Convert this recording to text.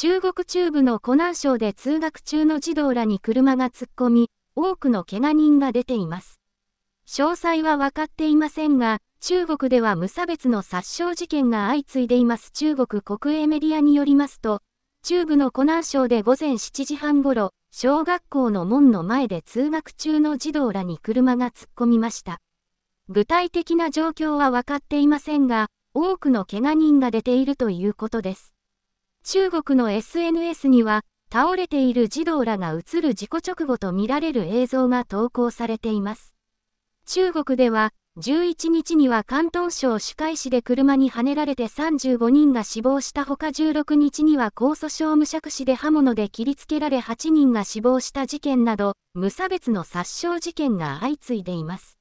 中国中部の湖南省で通学中の児童らに車が突っ込み、多くのけが人が出ています。詳細は分かっていませんが、中国では無差別の殺傷事件が相次いでいます中国国営メディアによりますと、中部の湖南省で午前7時半ごろ、小学校の門の前で通学中の児童らに車が突っ込みました。具体的な状況は分かっていませんが、多くのけが人が出ているということです。中国の SNS には、倒れている児童らが映る事故直後とみられる映像が投稿されています。中国では、11日には広東省珠海市で車にはねられて35人が死亡したほか16日には江訴省無釈市で刃物で切りつけられ8人が死亡した事件など、無差別の殺傷事件が相次いでいます。